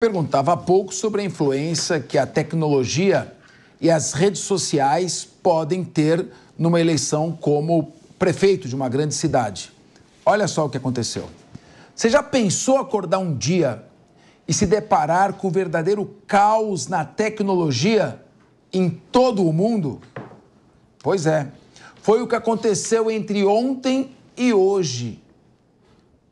Perguntava há pouco sobre a influência que a tecnologia e as redes sociais podem ter numa eleição como prefeito de uma grande cidade. Olha só o que aconteceu. Você já pensou acordar um dia e se deparar com o verdadeiro caos na tecnologia em todo o mundo? Pois é, foi o que aconteceu entre ontem e hoje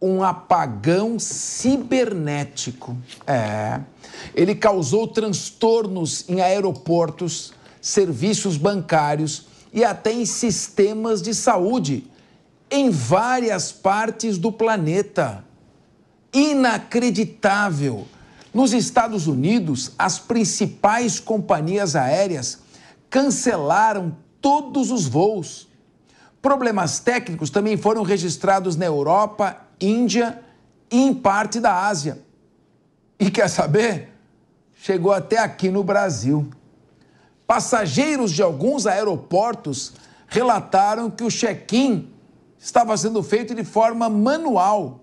um apagão cibernético. É. Ele causou transtornos em aeroportos, serviços bancários e até em sistemas de saúde em várias partes do planeta. Inacreditável! Nos Estados Unidos, as principais companhias aéreas cancelaram todos os voos. Problemas técnicos também foram registrados na Europa Índia e em parte da Ásia. E quer saber? Chegou até aqui no Brasil. Passageiros de alguns aeroportos relataram que o check-in estava sendo feito de forma manual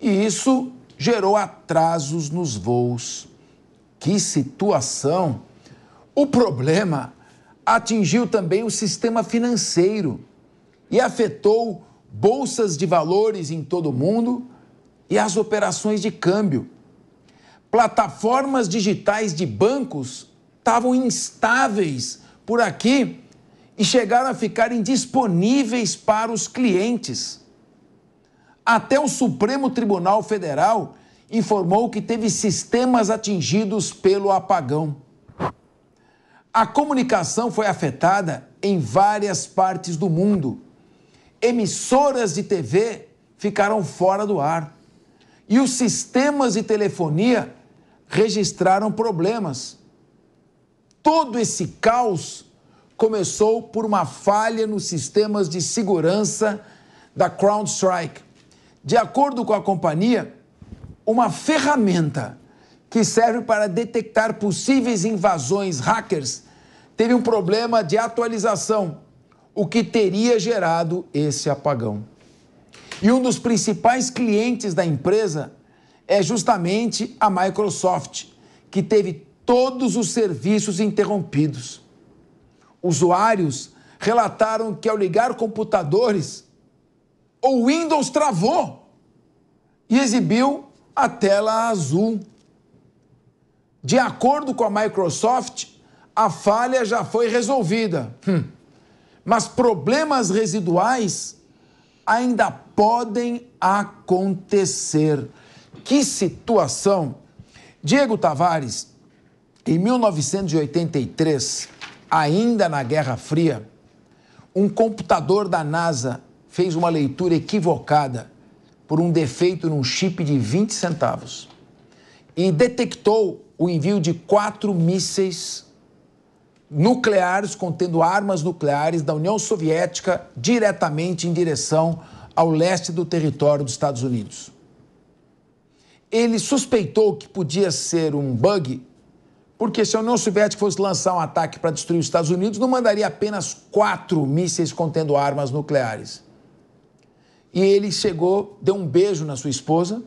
e isso gerou atrasos nos voos. Que situação! O problema atingiu também o sistema financeiro e afetou bolsas de valores em todo o mundo e as operações de câmbio. Plataformas digitais de bancos estavam instáveis por aqui e chegaram a ficar indisponíveis para os clientes. Até o Supremo Tribunal Federal informou que teve sistemas atingidos pelo apagão. A comunicação foi afetada em várias partes do mundo emissoras de TV ficaram fora do ar. E os sistemas de telefonia registraram problemas. Todo esse caos começou por uma falha nos sistemas de segurança da CrowdStrike. De acordo com a companhia, uma ferramenta que serve para detectar possíveis invasões hackers teve um problema de atualização o que teria gerado esse apagão. E um dos principais clientes da empresa é justamente a Microsoft, que teve todos os serviços interrompidos. Usuários relataram que ao ligar computadores, o Windows travou e exibiu a tela azul. De acordo com a Microsoft, a falha já foi resolvida. Hum. Mas problemas residuais ainda podem acontecer. Que situação! Diego Tavares, em 1983, ainda na Guerra Fria, um computador da NASA fez uma leitura equivocada por um defeito num chip de 20 centavos e detectou o envio de quatro mísseis nucleares contendo armas nucleares da União Soviética diretamente em direção ao leste do território dos Estados Unidos. Ele suspeitou que podia ser um bug, porque se a União Soviética fosse lançar um ataque para destruir os Estados Unidos, não mandaria apenas quatro mísseis contendo armas nucleares. E ele chegou, deu um beijo na sua esposa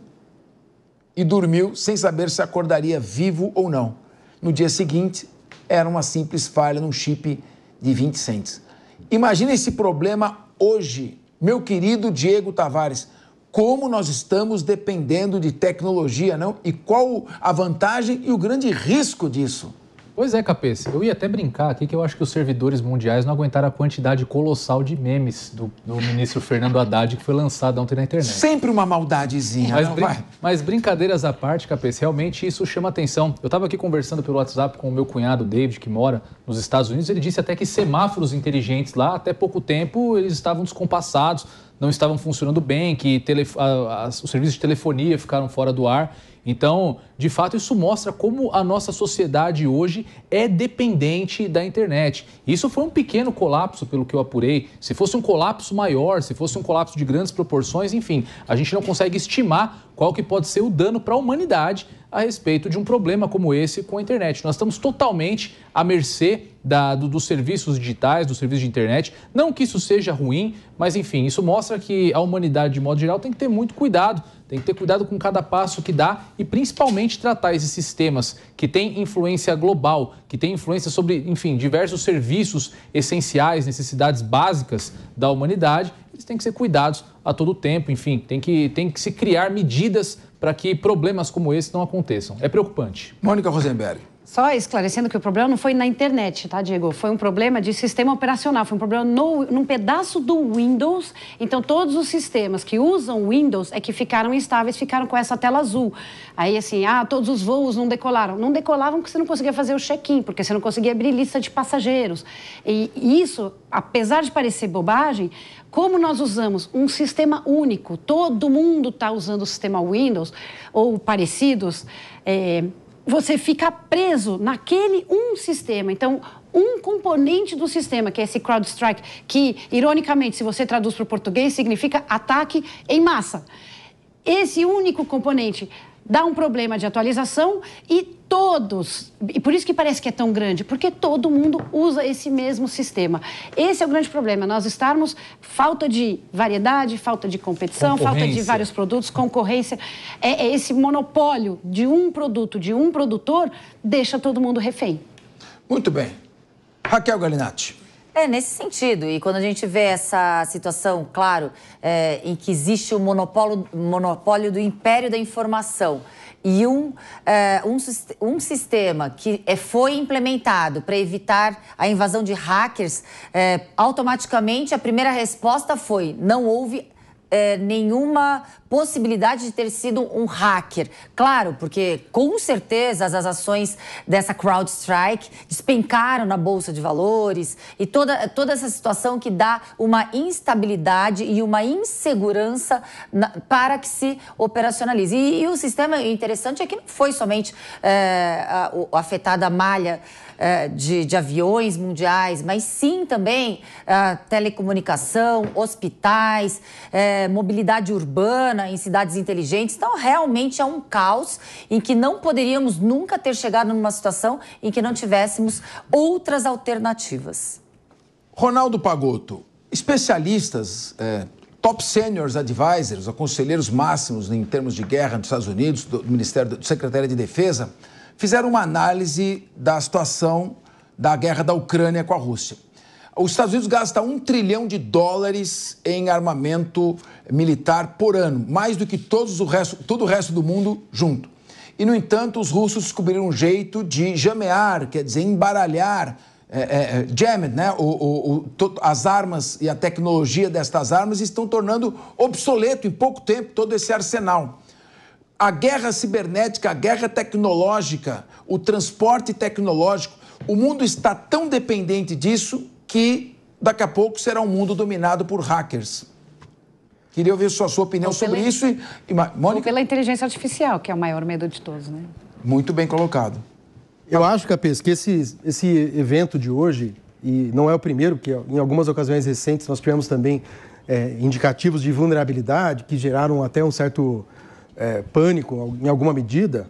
e dormiu sem saber se acordaria vivo ou não. No dia seguinte, era uma simples falha num chip de 20 cents. Imagina esse problema hoje, meu querido Diego Tavares. Como nós estamos dependendo de tecnologia, não? E qual a vantagem e o grande risco disso? Pois é, Capês. Eu ia até brincar aqui que eu acho que os servidores mundiais não aguentaram a quantidade colossal de memes do, do ministro Fernando Haddad que foi lançado ontem na internet. Sempre uma maldadezinha. Mas, não, brin mas brincadeiras à parte, Capês, realmente isso chama atenção. Eu estava aqui conversando pelo WhatsApp com o meu cunhado, David, que mora nos Estados Unidos. Ele disse até que semáforos inteligentes lá, até pouco tempo, eles estavam descompassados, não estavam funcionando bem, que a, a, os serviços de telefonia ficaram fora do ar. Então, de fato, isso mostra como a nossa sociedade hoje é dependente da internet. Isso foi um pequeno colapso, pelo que eu apurei. Se fosse um colapso maior, se fosse um colapso de grandes proporções, enfim, a gente não consegue estimar qual que pode ser o dano para a humanidade a respeito de um problema como esse com a internet. Nós estamos totalmente à mercê da, do, dos serviços digitais, dos serviços de internet. Não que isso seja ruim, mas enfim, isso mostra que a humanidade, de modo geral, tem que ter muito cuidado tem que ter cuidado com cada passo que dá e principalmente tratar esses sistemas que têm influência global, que têm influência sobre, enfim, diversos serviços essenciais, necessidades básicas da humanidade. Eles têm que ser cuidados a todo tempo, enfim, tem que, tem que se criar medidas para que problemas como esse não aconteçam. É preocupante. Mônica Rosenberg. Só esclarecendo que o problema não foi na internet, tá, Diego? Foi um problema de sistema operacional, foi um problema no, num pedaço do Windows. Então, todos os sistemas que usam Windows é que ficaram instáveis, ficaram com essa tela azul. Aí, assim, ah, todos os voos não decolaram. Não decolavam porque você não conseguia fazer o check-in, porque você não conseguia abrir lista de passageiros. E isso, apesar de parecer bobagem, como nós usamos um sistema único, todo mundo está usando o sistema Windows ou parecidos, é, você fica preso naquele um sistema. Então, um componente do sistema, que é esse CrowdStrike, que, ironicamente, se você traduz para o português, significa ataque em massa. Esse único componente dá um problema de atualização e todos, e por isso que parece que é tão grande, porque todo mundo usa esse mesmo sistema. Esse é o grande problema, nós estarmos falta de variedade, falta de competição, falta de vários produtos, concorrência. É, é esse monopólio de um produto, de um produtor, deixa todo mundo refém. Muito bem. Raquel Galinatti. É, nesse sentido. E quando a gente vê essa situação, claro, é, em que existe o monopólio, monopólio do império da informação e um, uh, um, um, sistema que é, foi implementado para evitar a invasão de hackers, uh, automaticamente a primeira resposta foi: não houve é, nenhuma possibilidade de ter sido um hacker. Claro, porque com certeza as ações dessa CrowdStrike despencaram na bolsa de valores e toda, toda essa situação que dá uma instabilidade e uma insegurança na, para que se operacionalize. E, e, o sistema interessante é que não foi somente é, a, afetada a malha. É, de, de, aviões mundiais, mas sim também a é, telecomunicação, hospitais, eh, é, mobilidade urbana em cidades inteligentes. Então, realmente é um caos em que não poderíamos nunca ter chegado numa situação em que não tivéssemos outras alternativas. Ronaldo Pagotto, especialistas, é, top seniors advisors, conselheiros máximos em termos de guerra dos Estados Unidos, do Ministério do Secretário de Defesa, fizeram uma análise da situação da guerra da Ucrânia com a Rússia. Os Estados Unidos gastam um trilhão de dólares em armamento militar por ano, mais do que todos o resto, todo o resto do mundo junto. E, no entanto, os russos descobriram um jeito de jamear, quer dizer, embaralhar, é, é, é né? O, o, o, as armas e a tecnologia destas armas estão tornando obsoleto em pouco tempo todo esse arsenal. A guerra cibernética, a guerra tecnológica, o transporte tecnológico, o mundo está tão dependente disso que daqui a pouco será um mundo dominado por hackers. Queria ouvir a sua, a sua opinião Ou sobre pela... isso. E, e, Mônica... Ou pela inteligência artificial, que é o maior medo de todos, né? Muito bem colocado. Eu acho, Capes, que esse, esse evento de hoje, e não é o primeiro, porque em algumas ocasiões recentes nós tivemos também é, indicativos de vulnerabilidade que geraram até um certo é, pânico em alguma medida.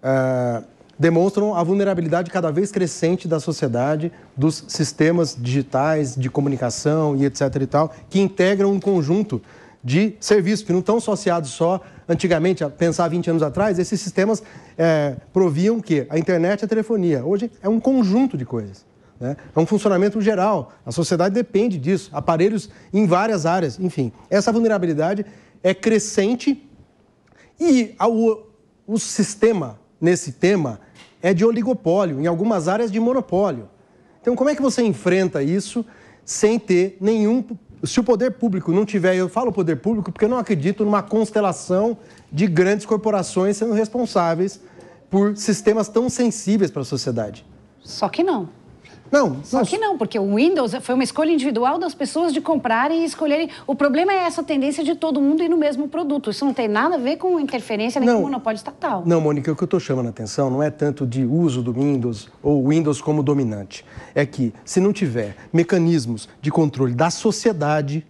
É, demonstram a vulnerabilidade cada vez crescente da sociedade, dos sistemas digitais de comunicação e etc e tal, que integram um conjunto de serviços que não estão associados só antigamente, a pensar 20 anos atrás, esses sistemas é, proviam que a internet e a telefonia. Hoje é um conjunto de coisas. Né? É um funcionamento geral. A sociedade depende disso. Aparelhos em várias áreas. Enfim, essa vulnerabilidade é crescente e ao, o sistema nesse tema é de oligopólio, em algumas áreas de monopólio. Então, como é que você enfrenta isso sem ter nenhum. Se o poder público não tiver, eu falo poder público porque eu não acredito numa constelação de grandes corporações sendo responsáveis por sistemas tão sensíveis para a sociedade. Só que não. Não, Só que não, porque o Windows foi uma escolha individual das pessoas de comprarem e escolherem. O problema é essa tendência de todo mundo ir no mesmo produto. Isso não tem nada a ver com interferência nem não, com monopólio estatal. Não, Mônica, o que eu estou chamando a atenção não é tanto de uso do Windows ou Windows como dominante. É que, se não tiver mecanismos de controle da sociedade,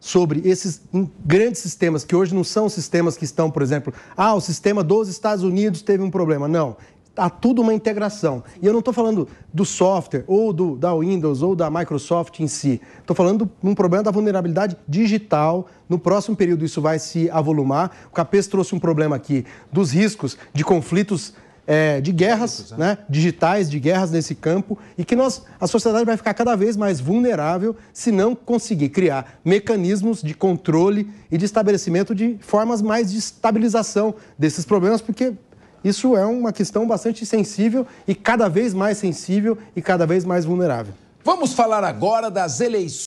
sobre esses grandes sistemas, que hoje não são sistemas que estão, por exemplo, ah, o sistema dos Estados Unidos teve um problema. Não há tá tudo uma integração. E eu não estou falando do software, ou do, da Windows, ou da Microsoft em si. Estou falando de um problema da vulnerabilidade digital. No próximo período isso vai se avolumar. O Capes trouxe um problema aqui dos riscos de conflitos é, de guerras é. né, digitais, de guerras nesse campo, e que nós, a sociedade vai ficar cada vez mais vulnerável se não conseguir criar mecanismos de controle e de estabelecimento de formas mais de estabilização desses problemas, porque isso é uma questão bastante sensível e cada vez mais sensível e cada vez mais vulnerável. Vamos falar agora das eleições.